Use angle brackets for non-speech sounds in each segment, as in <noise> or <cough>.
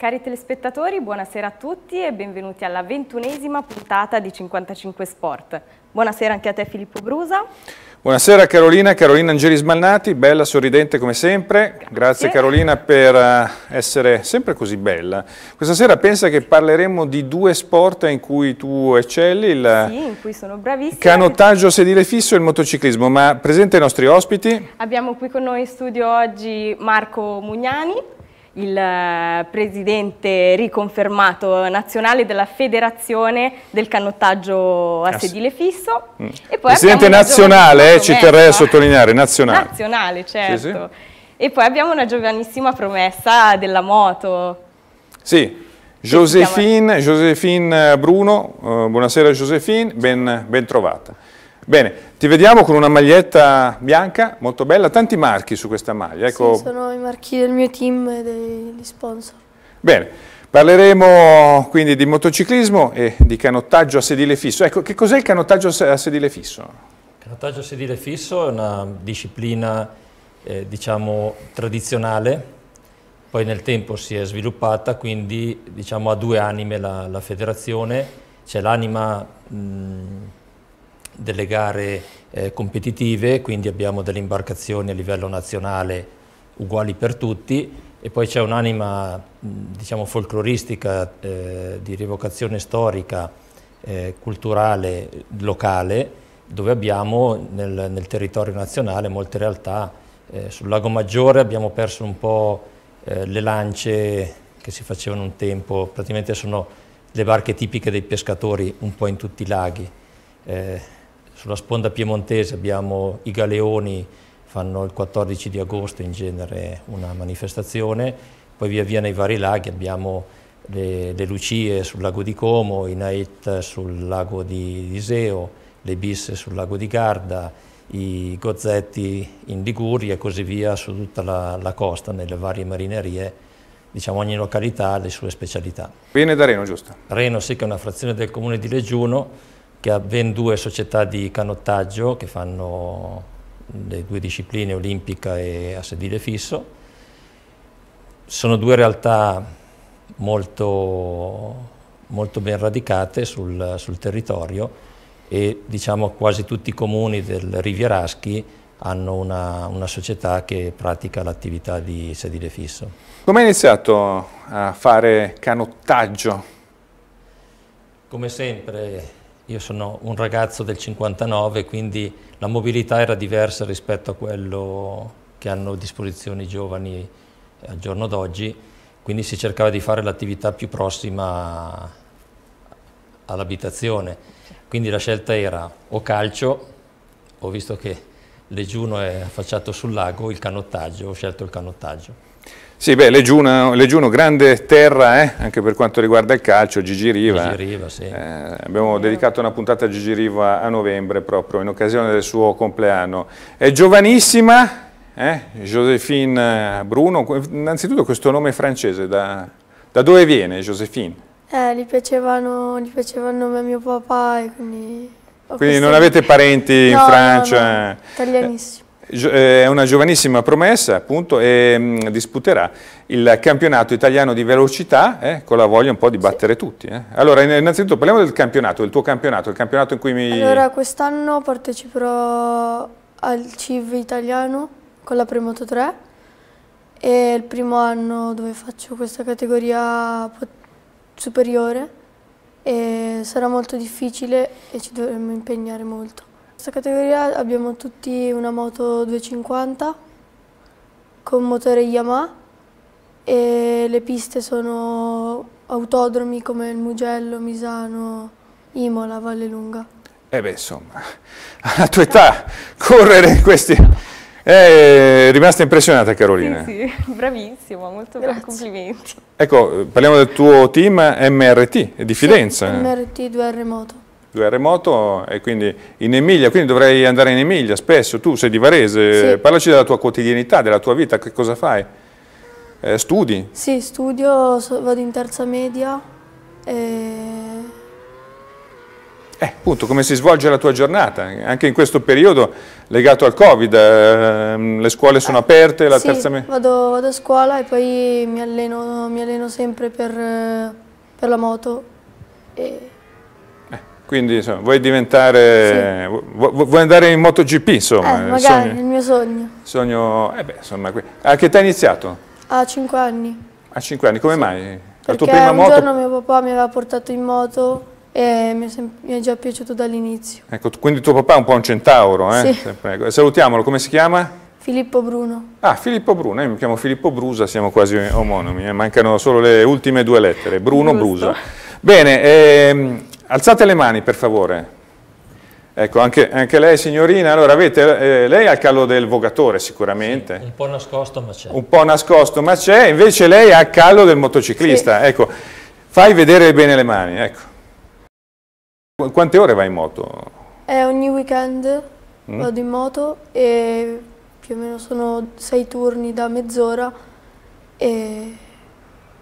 Cari telespettatori, buonasera a tutti e benvenuti alla ventunesima puntata di 55 Sport. Buonasera anche a te Filippo Brusa. Buonasera Carolina, Carolina Angeli Smalnati, bella, sorridente come sempre. Grazie. Grazie Carolina per eh, essere sempre così bella. Questa sera pensa che parleremo di due sport in cui tu eccelli, il sì, in cui sono bravissima. canottaggio sedile fisso e il motociclismo, ma presente i nostri ospiti. Abbiamo qui con noi in studio oggi Marco Mugnani, il eh, presidente riconfermato nazionale della Federazione del canottaggio a sedile fisso. Mm. presidente nazionale, eh, ci terrei a sottolineare, nazionale. Nazionale, certo. Sì, sì. Certo. E poi abbiamo una giovanissima promessa della moto. Sì, Josephine, Josephine Bruno, eh, buonasera Josephine, ben, ben trovata. Bene, ti vediamo con una maglietta bianca, molto bella, tanti marchi su questa maglia. Ecco. Sì, sono i marchi del mio team e degli sponsor. Bene, parleremo quindi di motociclismo e di canottaggio a sedile fisso. Ecco, che cos'è il canottaggio a sedile fisso? Il canottaggio a sedile fisso è una disciplina, eh, diciamo, tradizionale, poi nel tempo si è sviluppata, quindi diciamo ha due anime la, la federazione, c'è l'anima delle gare eh, competitive, quindi abbiamo delle imbarcazioni a livello nazionale uguali per tutti e poi c'è un'anima diciamo, folcloristica eh, di rievocazione storica, eh, culturale, locale, dove abbiamo nel, nel territorio nazionale molte realtà. Eh, sul Lago Maggiore abbiamo perso un po' eh, le lance che si facevano un tempo, praticamente sono le barche tipiche dei pescatori un po' in tutti i laghi. Eh, sulla sponda piemontese abbiamo i galeoni, fanno il 14 di agosto in genere una manifestazione, poi via via nei vari laghi abbiamo le, le Lucie sul lago di Como, i Naet sul lago di Iseo, le Bisse sul lago di Garda, i Gozzetti in Liguria e così via su tutta la, la costa, nelle varie marinerie diciamo ogni località ha le sue specialità. Viene da Reno, giusto? Reno sì che è una frazione del comune di Leggiuno, che ha ben due società di canottaggio che fanno le due discipline olimpica e a sedile fisso. Sono due realtà molto, molto ben radicate sul, sul territorio e diciamo quasi tutti i comuni del Rivieraschi hanno una, una società che pratica l'attività di sedile fisso. Come hai iniziato a fare canottaggio? Come sempre, io sono un ragazzo del 59, quindi la mobilità era diversa rispetto a quello che hanno a disposizione i giovani al giorno d'oggi, quindi si cercava di fare l'attività più prossima all'abitazione. Quindi la scelta era o calcio, ho visto che Legiuno è affacciato sul lago, il canottaggio, ho scelto il canottaggio. Sì, beh, Legiuno, Legiuno grande terra, eh? anche per quanto riguarda il calcio, Gigi Riva. Gigi Riva sì. eh, abbiamo dedicato una puntata a Gigi Riva a novembre proprio, in occasione del suo compleanno. È giovanissima, eh? Josephine Bruno, innanzitutto questo nome francese, da, da dove viene Josephine? Eh, gli, piacevano, gli piaceva il nome a mio papà e quindi... Quindi non avete parenti no, in Francia? No, no, italianissimo. Eh, è una giovanissima promessa appunto e mh, mm, disputerà il campionato italiano di velocità eh, con la voglia un po' di battere sì. tutti. Eh. Allora innanzitutto parliamo del campionato, del tuo campionato, il campionato in cui mi... Allora quest'anno parteciperò al CIV italiano con la Premoto 3 e il primo anno dove faccio questa categoria superiore e sarà molto difficile e ci dovremmo impegnare molto questa categoria abbiamo tutti una moto 250 con motore Yamaha e le piste sono autodromi come il Mugello, Misano, Imola, Valle Lunga. Eh beh insomma, <laughs> alla tua età correre questi... Eh, è rimasta impressionata Carolina. Sì, sì <laughs> bravissimo, molto bene, complimenti. Ecco, parliamo del tuo team MRT, di Fidenza. Sì, MRT 2R Moto due è remoto e quindi in Emilia, quindi dovrei andare in Emilia spesso, tu sei di Varese, sì. parlaci della tua quotidianità, della tua vita, che cosa fai? Eh, studi? Sì, studio, vado in terza media e... Eh, appunto, come si svolge la tua giornata? Anche in questo periodo legato al Covid, ehm, le scuole sono eh, aperte, la sì, terza media? vado, vado a scuola e poi mi alleno, mi alleno sempre per, per, la moto e quindi insomma, vuoi diventare, sì. vu vuoi andare in MotoGP insomma? Eh, magari, sogno, il mio sogno. Sogno, eh beh, insomma, a che età hai iniziato? A 5 anni. A 5 anni, come sì. mai? Perché la tua un moto... giorno mio papà mi aveva portato in moto e mi è, mi è già piaciuto dall'inizio. Ecco, quindi tuo papà è un po' un centauro, eh? Sì. Ecco. Salutiamolo, come si chiama? Filippo Bruno. Ah, Filippo Bruno, io eh, mi chiamo Filippo Brusa, siamo quasi omonimi, eh. mancano solo le ultime due lettere, Bruno Brusa. Bene, ehm, Alzate le mani, per favore. Ecco, anche, anche lei signorina, allora avete, eh, lei ha il callo del vogatore sicuramente. Sì, un po' nascosto ma c'è. Un po' nascosto ma c'è, invece lei ha il callo del motociclista. Sì. Ecco, fai vedere bene le mani, ecco. quante ore vai in moto? È eh, ogni weekend mm. vado in moto e più o meno sono sei turni da mezz'ora e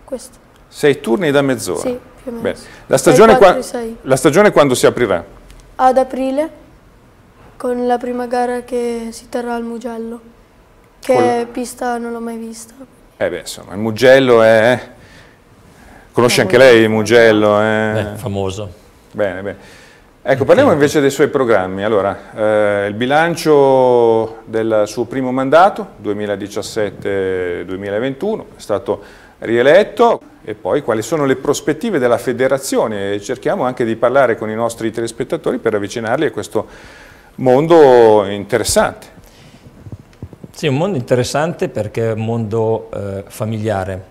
questo. Sei turni da mezz'ora? Sì più o meno. Bene. La, stagione 4, la stagione quando si aprirà? Ad aprile, con la prima gara che si terrà al Mugello, che Quella. pista non l'ho mai vista. Eh beh, insomma, il Mugello è... Conosce anche lei il Mugello? È... Eh? Beh, famoso. Bene, bene. Ecco, parliamo invece dei suoi programmi. Allora, eh, il bilancio del suo primo mandato, 2017-2021, è stato rieletto e poi quali sono le prospettive della federazione. Cerchiamo anche di parlare con i nostri telespettatori per avvicinarli a questo mondo interessante. Sì, un mondo interessante perché è un mondo eh, familiare,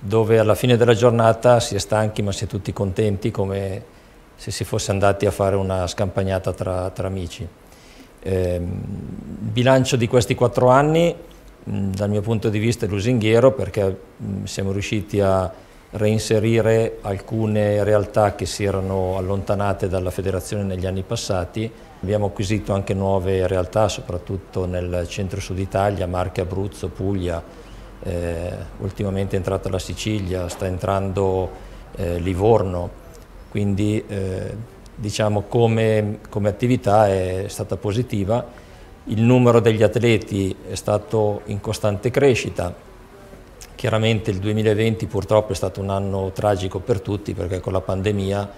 dove alla fine della giornata si è stanchi ma si è tutti contenti come se si fosse andati a fare una scampagnata tra, tra amici. Eh, il bilancio di questi quattro anni Mm, dal mio punto di vista lusinghiero perché mm, siamo riusciti a reinserire alcune realtà che si erano allontanate dalla federazione negli anni passati. Abbiamo acquisito anche nuove realtà, soprattutto nel centro-sud Italia, Marche, Abruzzo, Puglia, eh, ultimamente è entrata la Sicilia, sta entrando eh, Livorno, quindi eh, diciamo come, come attività è stata positiva il numero degli atleti è stato in costante crescita, chiaramente il 2020 purtroppo è stato un anno tragico per tutti perché con la pandemia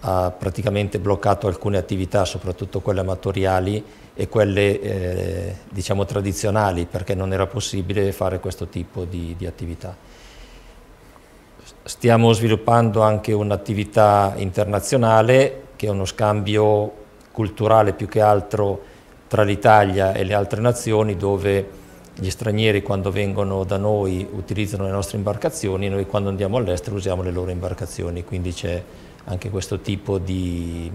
ha praticamente bloccato alcune attività, soprattutto quelle amatoriali e quelle eh, diciamo tradizionali perché non era possibile fare questo tipo di, di attività. Stiamo sviluppando anche un'attività internazionale che è uno scambio culturale più che altro tra l'Italia e le altre nazioni dove gli stranieri quando vengono da noi utilizzano le nostre imbarcazioni, e noi quando andiamo all'estero usiamo le loro imbarcazioni, quindi c'è anche questo tipo di,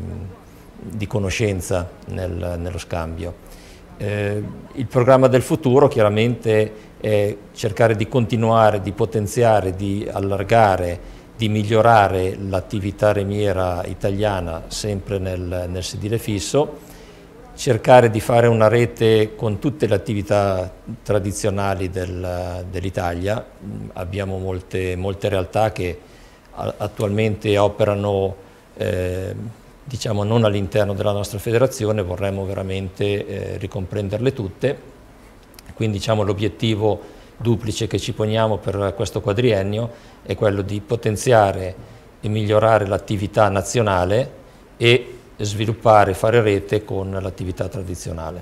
di conoscenza nel, nello scambio. Eh, il programma del futuro chiaramente è cercare di continuare, di potenziare, di allargare, di migliorare l'attività remiera italiana sempre nel, nel sedile fisso cercare di fare una rete con tutte le attività tradizionali del, dell'Italia. Abbiamo molte, molte, realtà che attualmente operano eh, diciamo non all'interno della nostra federazione, vorremmo veramente eh, ricomprenderle tutte. Quindi diciamo, l'obiettivo duplice che ci poniamo per questo quadriennio è quello di potenziare e migliorare l'attività nazionale e sviluppare, e fare rete con l'attività tradizionale.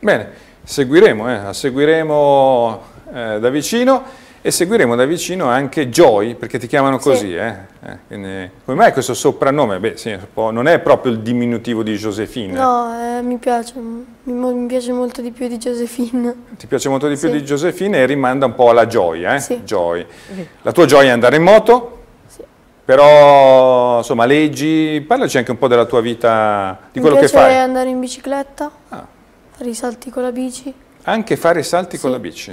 Bene, seguiremo, eh, seguiremo eh, da vicino e seguiremo da vicino anche Joy, perché ti chiamano così. Sì. Eh, eh? Quindi, come mai questo soprannome? Beh, sì, non è proprio il diminutivo di Josephine. No, eh, mi piace, mi, mi, piace molto di più di Josephine. Ti piace molto di più sì. di Josephine e rimanda un po' alla Joy, eh? Joy. La tua Joy è andare in moto? Però, insomma, leggi, parlaci anche un po' della tua vita, di quello che fai. Mi piace andare in bicicletta, ah. fare i salti con la bici. Anche fare i salti sì. con la bici?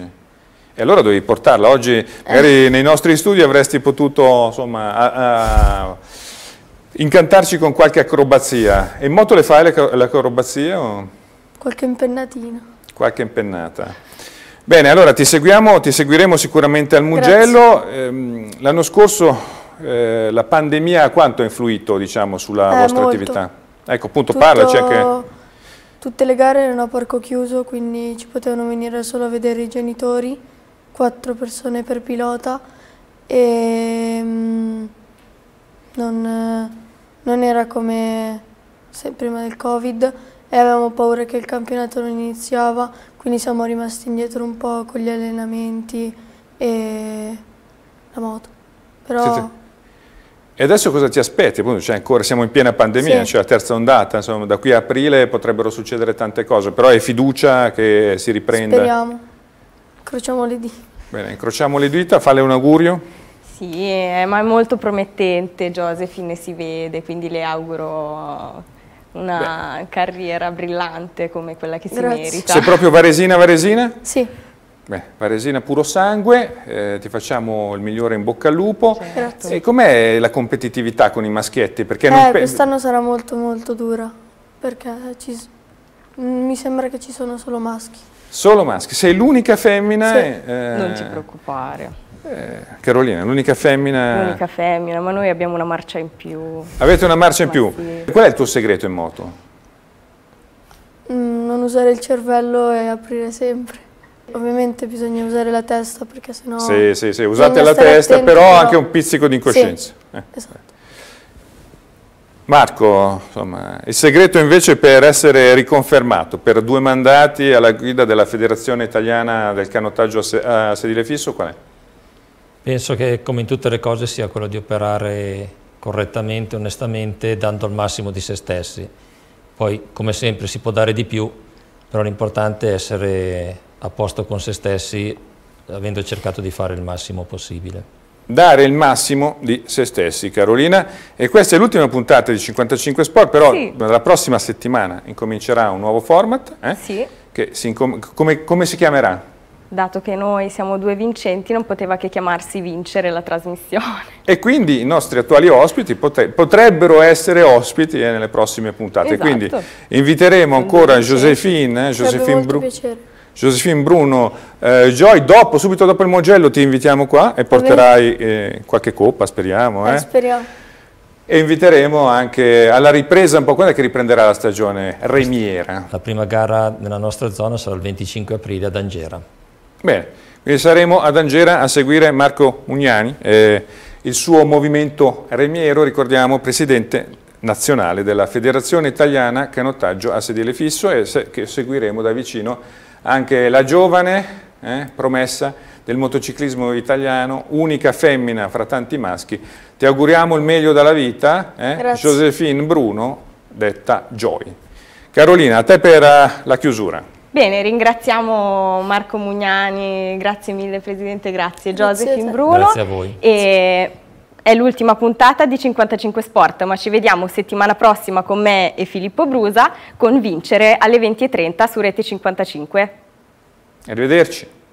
E allora dovevi portarla. Oggi, eh. magari eh. nei nostri studi avresti potuto, insomma, a, a incantarci con qualche acrobazia. E in moto le fai l'acrobazia? Qualche impennatina. Qualche impennata. Bene, allora ti seguiamo, ti seguiremo sicuramente al Mugello. Ehm, l'anno scorso eh, la pandemia quanto ha influito diciamo, sulla eh, vostra molto. attività? Ecco, appunto, Tutto, parlaci anche... Tutte le gare erano a parco chiuso, quindi ci potevano venire solo a vedere i genitori, quattro persone per pilota, e mm, non, non era come prima del Covid e avevamo paura che il campionato non iniziava, quindi siamo rimasti indietro un po' con gli allenamenti e la moto. Però sì, sì. E adesso cosa ti aspetti? Appunto, cioè ancora siamo in piena pandemia, sì. cioè la terza ondata, insomma, da qui a aprile potrebbero succedere tante cose, però è fiducia che si riprenda. Speriamo, incrociamo le dita. Bene, incrociamo le dita, fale un augurio. Sì, è, eh, ma è molto promettente, Josephine si vede, quindi le auguro una Beh. carriera brillante come quella che Grazie. si merita. Sei proprio Varesina Varesina? Sì. Beh, Varesina puro sangue, eh, ti facciamo il migliore in bocca al lupo. Certo. E com'è la competitività con i maschietti? Perché eh, quest'anno sarà molto molto dura, perché mi sembra che ci sono solo maschi. Solo maschi, sei l'unica femmina. Sì. Eh, non ti preoccupare. Eh, Carolina, l'unica femmina... L'unica femmina, ma noi abbiamo una marcia in più. Avete una marcia in più? Sì. Qual è il tuo segreto in moto? Mm, non usare il cervello e aprire sempre. Ovviamente bisogna usare la testa perché sennò... Sì, sì, sì, usate la testa, attenti, però, però, anche un pizzico di incoscienza. Sì, eh. esatto. Marco, insomma, il segreto invece per essere riconfermato per due mandati alla guida della Federazione Italiana del Canottaggio a sedile fisso qual è? Penso che come in tutte le cose sia quello di operare correttamente, onestamente, dando il massimo di se stessi. Poi come sempre si può dare di più, però l'importante è essere a posto con se stessi, avendo cercato di fare il massimo possibile dare il massimo di se stessi, Carolina. E questa è l'ultima puntata di 55 Sport, però sì. la prossima settimana incomincerà un nuovo format. Eh? Sì. Si come, come, si chiamerà? Dato che noi siamo due vincenti, non poteva che chiamarsi vincere la trasmissione. E quindi i nostri attuali ospiti potre potrebbero essere ospiti eh, nelle prossime puntate. Esatto. Quindi inviteremo ancora Giusephine, eh, Giusephine Bru. Piacere. Josephine Bruno, eh, Joy, dopo, subito dopo il Mogello ti invitiamo qua e porterai eh, qualche coppa, speriamo. Eh, eh, speriamo. E inviteremo anche alla ripresa un po', quella che riprenderà la stagione remiera? La prima gara nella nostra zona sarà il 25 aprile ad Angera. Bene, quindi saremo ad Angera a seguire Marco Mugnani, eh, il suo movimento remiero, ricordiamo, presidente nazionale della Federazione Italiana Canottaggio a sedile fisso e se, che seguiremo da vicino anche la giovane eh, promessa del motociclismo italiano, unica femmina fra tanti maschi. Ti auguriamo il meglio dalla vita, eh? Josephine Bruno, detta Joy. Carolina, a te per eh, la chiusura. Bene, ringraziamo Marco Mugnani, grazie mille Presidente, grazie, grazie Josephine Bruno. Grazie a voi. E è l'ultima puntata di 55 Sport, ma ci vediamo settimana prossima con me e Filippo Brusa con Vincere alle 20.30 su Rete 55. Arrivederci.